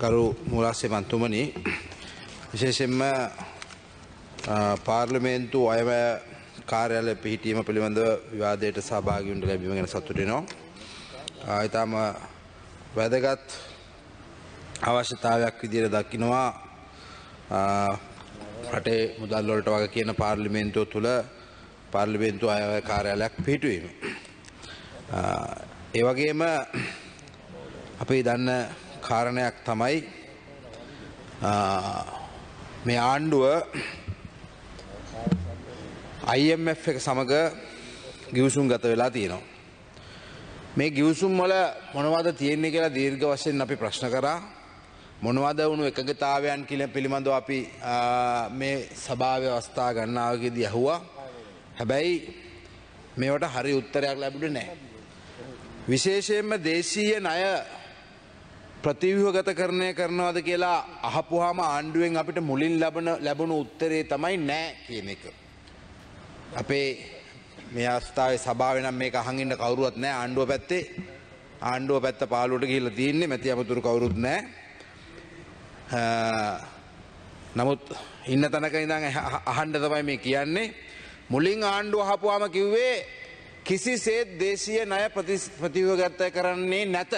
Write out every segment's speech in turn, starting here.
ගරු මූලාස්සේ මන්තුමනි විශේෂයෙන්ම පාර්ලිමේන්තු අයව කාර්යාලය පිහිටීම පිළිබඳ විවාදයට සහභාගී වුණ ලැබීම ගැන සතුටු වෙනවා. ඊටාම වැදගත් අවශ්‍යතාවයක් විදිහට දකිනවා රටේ මුදල් වලට වගේ කියන පාර්ලිමේන්තුව තුළ පාර්ලිමේන්තු අයව කාර්යාලයක් පිහිටුවීම. ඒ වගේම අපි දන්න කාරණයක් තමයි මේ ආණ්ඩුව IMF එක සමඟ ගිවිසුම් ගත වෙලා තියෙනවා. මේ ගිවිසුම් වල මොනවද තියෙන්නේ කියලා දීර්ඝ වශයෙන් අපි ප්‍රශ්න කරා. මොනවද වුණු එකගතාවයන් කියලා පිළිබඳව අපි මේ සභාවේ අවස්ථා ගන්නාවකදී අහුවා. හැබැයි මේවට හරි උත්තරයක් ලැබුණේ නැහැ. විශේෂයෙන්ම දේශීය ණය ප්‍රතිව්‍යගත කරණය කරනවාද කියලා අහපුහාම ආණ්ඩුවෙන් අපිට මුලින් ලබන ලැබුණු උත්තරේ තමයි නෑ කියන එක. අපේ මේ අස්ථාවේ සභාවෙනම් මේ අහඟින්න කවරුවත් නෑ ආණ්ඩුව පැත්තේ ආණ්ඩුව පැත්ත පාලුවට ගිහිල තියන්නේ මැති අපතුරු කවුරුත් නෑ නමුත් ඉන්න තැනක ඉඳං අහන්ඩ තමයි මේ කියන්නේ මුලින් ආණ්ඩුව හපුවාම කිව්වේ කිසි සේත් දේශය නය ප්‍රතිවගත්තය කරන්නේ නැත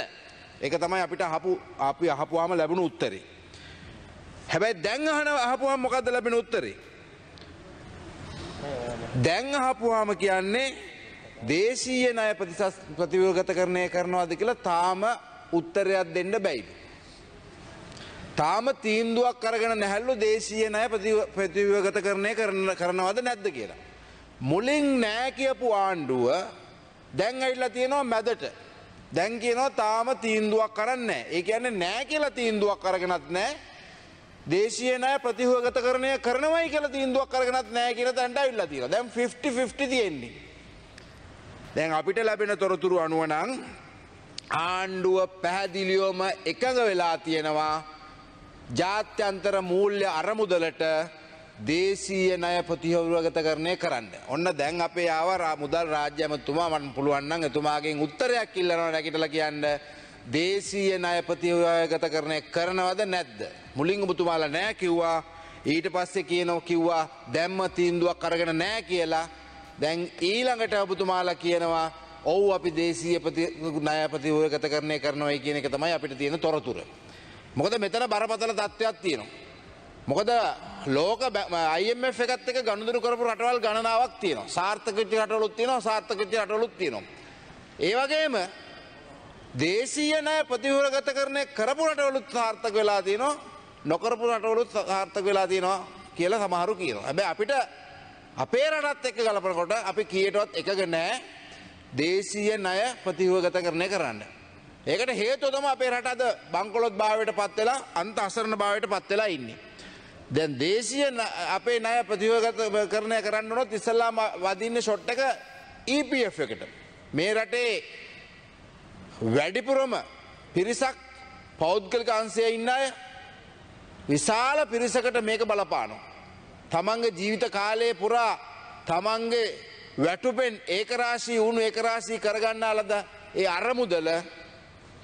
එක තමයි අපිට අහපු අපි අහපුවාම ලැබුණු උත්තරේ. හැබැයි දැන් අහන අහපුවාම මොකද්ද ලැබෙන උත්තරේ? දැන් අහපුවාම කියන්නේ දේශීය ණය ප්‍රතිව්‍යුහගතකරණය කරනවාද කියලා තාම උත්තරයක් දෙන්න බැයිලු. තාම තීන්දුවක් අරගෙන නැහැලු දේශීය ණය ප්‍රතිව්‍යුහගතකරණය කරනවද නැද්ද කියලා. මුලින් නෑ කියපු ආණ්ඩුව දැන් ඇවිල්ලා තියෙනවා මැදට. දැන් කියනවා තාම තීන්දුවක් කරන්න ඒ කියන්නේ නෑ කියලා තීන්දුවක් කරගෙනත් නෑ දේශය නෑ ප්‍රතිහෝගත කරනය කරනවයි කියලා තීන්දුවක් කරගෙනත් නෑ කියල තැන්ට ඉල්ලා තිර දැම් 50 තියෙන්නේ දැන් අපිට ලැබෙන තොරතුරු අනුවනං ආණ්ඩුව පැහැදිලියෝම එකඟ වෙලා තියෙනවා ජාත්‍යන්තර මූල්‍ය අරමුදලට දේශීය ණය ප්‍රතිහවරගත කරණය කරන්න. ඔන්න දැන් අපේ ආව මුදල් රාජ්‍ය ඇමතුමා මන් පුළුවන් නම් එතුමාගෙන් උත්තරයක් ඉල්ලනවා නැගිටලා කියන්න. දේශීය ණය ප්‍රතිහවරගත කරණය කරනවද නැද්ද? මුලින් ඔබතුමාලා නෑ කිව්වා. ඊට පස්සේ කියනවා කිව්වා දැම්ම තීන්දුවක් අරගෙන නෑ කියලා. දැන් ඊළඟට ඔබතුමාලා කියනවා ඔව් අපි දේශීය ණය ප්‍රතිහවරගත කරණය කරනවා කියන එක තමයි අපිට තියෙන තොරතුර. මොකද මෙතන බරපතල තත්ත්වයක් තියෙනවා. මොකද ලෝක IMF එකත් එක ගණුදුරු කරපු රටවල් ගණනාවක් තියෙනවා. සාර්ථකච්ච රටවලුත් තියෙනවා සාර්ථකච්ච රටවලුත් තියෙනවා. ඒ වගේම දේශීය ණය ප්‍රතිහුරගත කරන්නේ කරපු රටවලුත් සාර්ථක වෙලා තියෙනවා. නොකරපු රටවලුත් සාර්ථක වෙලා තියෙනවා කියලා සමහරු කියනවා. හැබැයි අපිට අපේ රටත් එක්ක ගලපනකොට අපි කීයටවත් එකග නැහැ. දේශීය ණය ප්‍රතිහුරගත කරන්නේ කරන්න. ඒකට හේතුව තමයි අපේ රට අද බංකොලොත් භාවයට පත් වෙලා අන්ත අසරණ භාවයට පත් වෙලා ඉන්නේ. දැන් දේශය අපේ නය ප්‍රතිවගත කරණය කරන්නනොත් ඉස්සල්ලාම වදින්න ෂොට්ටක EPF එකට. මේ රටේ වැඩිපුරම පිරිසක් පෞද්ගලික අන්සය ඉන්න අය විශාල පිරිසකට මේක බලපානු. තමන්ගේ ජීවිත කාලය පුරා තමන්ගේ වැටුපෙන් ඒකරාශී වුණු ඒකරාශී කරගන්නා ලද ඒ අරමුදල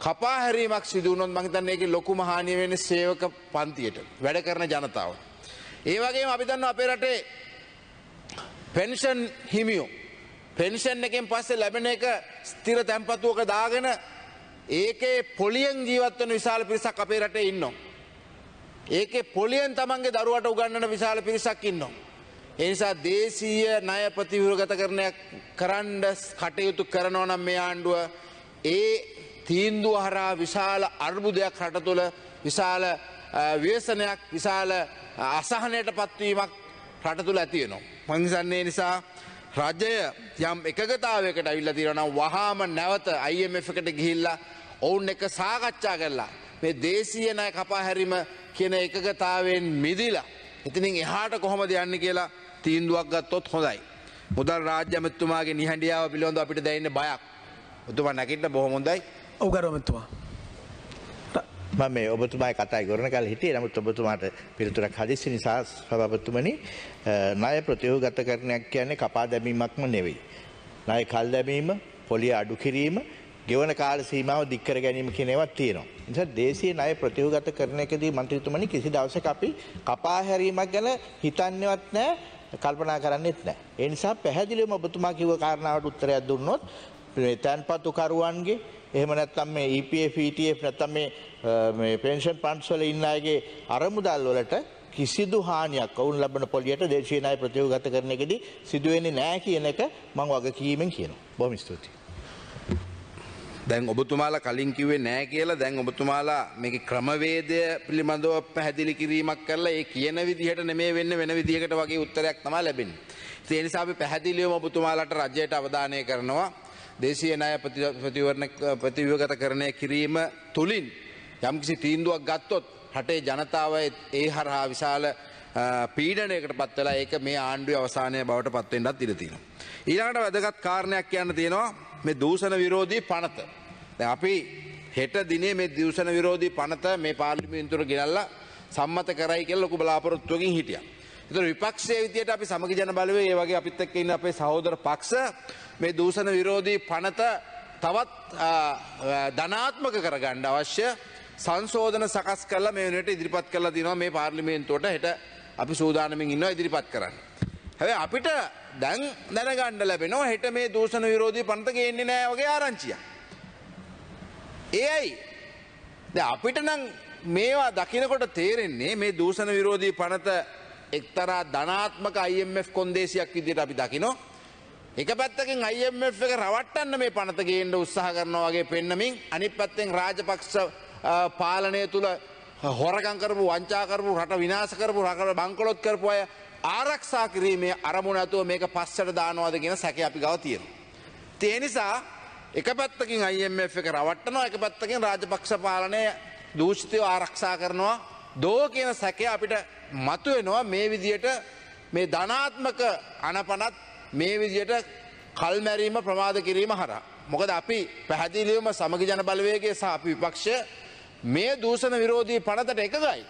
කපාහැරීමක් සිදුවනොත් මහිතන්න එක ලොකු මහානිය වෙන සේවක පන්තියට වැඩ කරන ජනතාව. ඒවගේ අපි දන්න අපේ රටේ පෙන්ෂන් හිමියෝ. පෙන්ෂන් එකෙන් පස්සේ ලැබෙන එක ස්තිර තැන්පතුවක දාගෙන ඒකේ පොලියෙන් ජීවත්වන විශාල පිරිසක් අපේ රටේ ඉන්නවා. ඒකේ පොලියෙන් තමන්ගේ දරුවට උගන්නන විශාල පිරිසක් ඉන්නවා. එනිසා දේශීය ණය ප්‍රතිවිරගත කරණයක් කරන්න කටයුතු කරනවා නම් මේ ආණ්ඩුව ඒ තීන්දුව හරා විශාල අර්බුදයක් රට තුළ විශාල වේසනයක් විශාල අසහනයට පත්වීමක් රට තුළ ඇතියනවා. පංසන්නේ නිසා රජය යම් එකගතාවකට ඇවිල්ල තිරනම් වහාම නැවත අයිMF එකට ගිහිල්ලා ඔවුන් එක සාකච්ඡා කරලා. මේ දේශීය නෑ කපා හැරිම කියන එකගතාවෙන් මිදිලා. ඉතිනින් එහාට කොහොම දෙයන්න කියලා තීන්දුවක් ගත්තොත් හොඳයි. මුදල් රාජ්‍යමත්තුමාගේ නිහඬියාව පිළිබඳ අපිට දැන්න බයක්. උතුම නැකිට බොහොමොදයි ඔවගරෝමතුවා. මම මේ ඔබතුමයි කතයි කරන කල හිටිය නමුත් ඔබතුමාට පිළිතුරක් හදිසි නිසා සභාපතුමනි ණය ප්‍රතියෝගත කරණයක් කියන්නේ කපා දැමීමක්ම නෙවෙයි. ණය කල් දැමීම, පොලිය අඩු කිරීම, ගෙවන කාල සීමාව දික් කර ගැනීම කියන ඒවාත් තියෙනවා. ඒ නිසා දේශීය ණය ප්‍රතියෝගත කරන එකදී മന്ത്രിතුමනි කිසි දවසක අපි කපා හැරීමක් ගැන හිතන්නේවත් නැහැ, කල්පනා කරන්නෙත් නැහැ. ඒ නිසා පැහැදිලිවම ඔබතුමා කිව්ව කාරණාවට උත්තරයක් දුන්නොත් තැන්පතුකරුවන්ගේ එහෙම නැත්නම් මේ EPF ETF නැත්නම් මේ පෙන්ෂන් ෆන්ඩ්ස් වල ඉන්න අයගේ අරමුදල් වලට කිසිදු හානියක් ඔවුන් ලබන පොලියට දේශීය ණය ප්‍රතිවගත කරන එකදී සිදු වෙන්නේ නැහැ කියන එක මම වගකීමෙන් කියනවා. බොහොම ස්තුතියි. දැන් ඔබතුමාලා කලින් කිව්වේ නෑ කියලා දැන් ඔබතුමාලා මේක ක්‍රමවේදය පිළිබඳව පැහැදිලි කිරීමක් කරලා ඒ කියන විදිහට නෙමේ වෙන්න වෙන විදිහකට වගේ උත්තරයක් තමයි ලැබෙන්නේ. ඒ නිසා අපි පැහැදිලිවම ඔබතුමාලාට රජයට අවධානය කරනවා. දේශය නය ප්‍රතිවරණ ප්‍රතිවගත කරණය කිරීම තුළින් යම්කිසි තීන්දුවක් ගත්තොත් හටේ ජනතාව ඒ හරහා විශාල පීඩනයකට පත්වලා ඒක මේ ආණ්ඩුව අවසානය බවට පත්වෙන්ටත් ඉරතින. ඊළඟට වැදගත් කාරණයක් කියන්න තියෙනවා මේ දූෂණ විරෝධී පනත. අපි හෙට දිනේ මේ දූෂණ විරෝධී පනත මේ පාලිමින්තුර ගෙනල්ලා සම්මත කරයි කෙල් ලොකු බලාපොරොත්තුවකින් හිටියා. එතකොට විපක්ෂයේ විදියට අපි සමගි ජන බලවේ ඒ වගේ අපිත් එක්ක ඉන්න අපේ සහෝදර පක්ෂ මේ දූෂණ විරෝධී පනත තවත් ධනාත්මක කරගන්න අවශ්‍ය සංශෝධන සකස් කරලා මේ වෙනට ඉදිරිපත් කරලා තියෙනවා මේ පාර්ලිමේන්තුවට හෙට අපි සූදානමින් ඉන්නවා ඉදිරිපත් කරන්න. හැබැයි අපිට දැන් දැනගන්න ලැබෙනවා හෙට මේ දූෂණ විරෝධී පනත ගේන්නේ නැහැ වගේ ආරංචියක්. ඒ ඇයි? දැන් අපිට නම් මේවා දකිනකොට තේරෙන්නේ මේ දූෂණ විරෝධී පනත එක්තරා ධනාත්මක IMF කොන්දේසියක් විදිහට අපි දකිනවා. එක පැත්තකින් IMF එක රවට්ටන්න මේ පනත ගේන්න උත්සාහ කරනවා වගේ පෙන්නමින් අනිත් පැත්තෙන් රාජපක්ෂ පාලනය තුල හොරගම් කරපු වංචා කරපු රට විනාශ කරපු රට බංකොලොත් කරපු අය ආරක්ෂා කිරීමේ අරමුණ ඇතුව මේක පස්සට දානවාද කියන සැකේ අපි ගාව තියෙනවා. ඒ නිසා එක පැත්තකින් IMF එක රවට්ටනවා එක පැත්තකින් රාජපක්ෂ පාලනය දූෂිතව ආරක්ෂා කරනවා දෝ කියන සැකය අපිට මතුවෙනවා මේ විදියට මේ ධනාත්මක අනපනත් මේ විදියට කල්මැරීම ප්‍රමාද කිරීම හර. මොකද අපි පැහැදිලිවම සමග ජන බලවේගේ සහ අපි විපක්ෂය මේ දූෂණ විරෝධී පනතට එකගයි.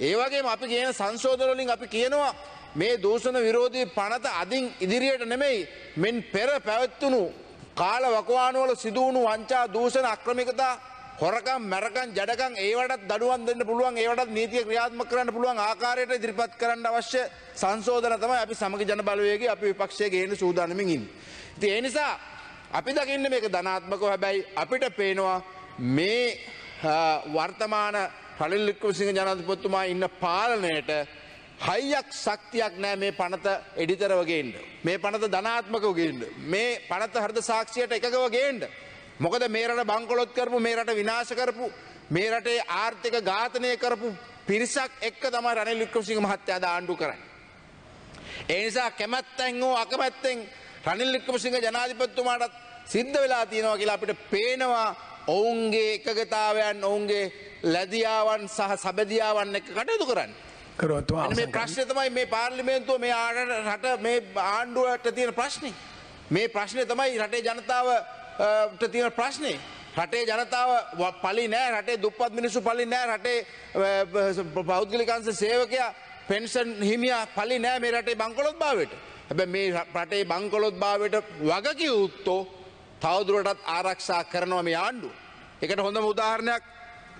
ඒවගේ අපි කියන සංශෝධනලින් අපි කියනවා මේ දූෂණ විරෝධී පනත අදින් ඉදිරියට නෙමෙයි මෙන් පෙර පැවැත්වුණු කාල වකවානුවල සිදුවුණු වංචා දූෂණ අක්‍රමිකතා හොරකම් මැරකන් ජඩකම් ඒවටත් දඩුවන් දෙන්න පුළුවන් ඒවටත් නීතිය ක්‍රියාත්මක කරන්න පුළුවන් ආකාරයට ඉදිරිපත් කරන්න අවශ්‍ය සංශෝධන තමයි අපි සමග ජන බලවේගයේ අපි විපක්ෂයේ ගේන සූදානමින් ඉන්නේ. ඉතින් ඒ නිසා අපි දකින්නේ මේක ධනාත්මකව හැබැයි අපිට පේනවා මේ වර්තමාන රනිල් වික්‍රමසිංහ ජනාධිපතිතුමා ඉන්න පාලනයට හයියක් ශක්තියක් නෑ මේ පනත එඩිතරව ගේන්න. මේ පනත ධනාත්මකව ගේන්න. මේ පනත හෘද සාක්ෂියට එකගව ගේන්න. මොකද මේ රට බංකොලොත් කරපු මේ රට විනාශ කරපු මේ රටේ ආර්ථික ඝාතනය කරපු පිරිසක් එක්ක තමයි රනිල් වික්‍රමසිංහ මහත්තයා දාණ්ඩු කරන්නේ. ඒ නිසා කැමැත්තෙන් හෝ අකමැත්තෙන් රනිල් වික්‍රමසිංහ ජනාධිපතිතුමාටත් සිද්ධ වෙලා තියෙනවා කියලා අපිට පේනවා ඔවුන්ගේ එකගතාවයන් ඔවුන්ගේ ලැදියාවන් සහ සබැදියාවන් එක්ක කටයුතු කරන්නේ. මේ ප්‍රශ්න තමයි මේ පාර්ලිමේන්තුව මේ ආට රට මේ ආණ්ඩුවට තියෙන ප්‍රශ්නය. මේ ප්‍රශ්නය තමයි රටේ ජනතාව ට තියෙන ප්‍රශ්නේ. රටේ ජනතාව පලි නෑ රටේ දුප්පත් මිනිස්සු පලි නෑ රටේ පෞද්ගලිකන්ස සේවකයා පෙන්සන් හිමිය පලි නෑ මේ රටේ බංකොලොත් භාවට. හැබැ මේ රටේ බංකොලොත් භාවට වගකි උත්තෝ තවදුරටත් ආරක්ෂා කරනවා මේ ආණ්ඩු. එකට හොඳම උදාහරණයක්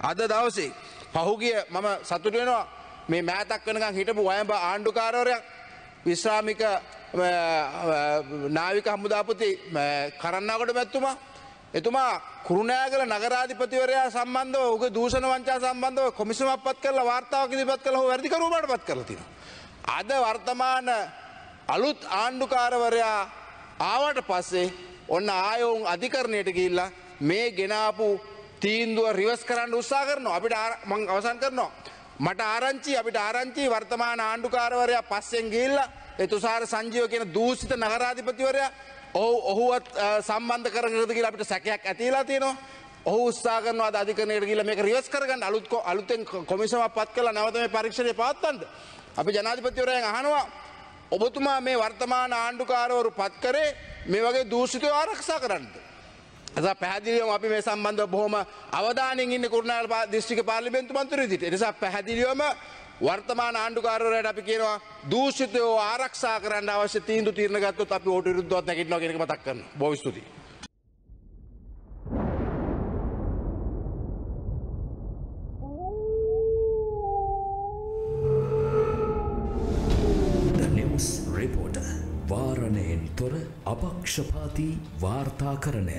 අද දවසේ. පහුගිය මම සතුට වෙනවා මේ මෑතක් වනකම් හිටපු වයඹ ආණ්ඩුකාරවරයක් විශ්‍රාමික නාවික හමුදාපති කරන්නකට පැත්තුමා. එතුමා කුරුණෑගල නගරාධිපතිවරයා සම්බන්ධව ඔක දූෂණ වංචා සම්බන්ධව කොමිසමක් පත් කරල වාර්තාවක් ඉදිරිපත් කළ හෝ වැරදිකරුමට පත් කරතින. අද වර්තමාන අලුත් ආණ්ඩුකාරවරයා ආවට පස්සේ ඔන්න ආයෝවුන් අධිකරණයට ගිල්ලා මේ ගෙනාපු තීන්දුව රිවස් කරන්න උත්සා කරනවා අපිට අවසන් කරනවා. මට ආරංචි අපිට ආරංචි වර්තමාන ආණ්ඩුකාරවරයා පස්සෙන් ගිල්ල එතුසාර සංජීව කියන දූසිත නගරාධිපතිවරයා ඔහු ඔහුවත් සම්බන්ධ කරගද කියලා අපිට සැකයක් ඇතිලා තියෙනවා ඔහු උත්සා කරනවා අද අධිකරණයට ගිහිල්ලා මේක රිවර්ස් කරගන්න අලුත් අලුතෙන් කොමිසමක් පත් කරලා නැවත මේ පරීක්ෂණය පවත්වන්න අපි ජනාධිපතිවරයන් අහනවා ඔබතුමා මේ වර්තමාන ආණ්ඩුකාරවරු පත් කරේ මේ වගේ දූෂිතව ආරක්ෂා කරන්නද ඇස පැහදිලියෝම අපි මේ සම්බන්ධ බොහොම අවධානින් ඉන්න කුරුණාල දිස්ත්‍රික පාර්ලිමේන්තු මන්ත්‍රී විදිහට. ඒ නිසා පැහැදිලියෝම වර්තමාන ආණ්ඩුකාරවරයාට අපි කියනවා දූෂිතය ආරක්ෂා කරන්න අවශ්‍ය තීන්දුව తీරන ගත්තොත් අපි ඕට විරුද්ධවත් නැගිටිනවා කියන එක මතක් කරනවා. බොහොම ස්තුතියි. වාරණයෙන් තොර අපක්ෂපාති වාර්තා කරණය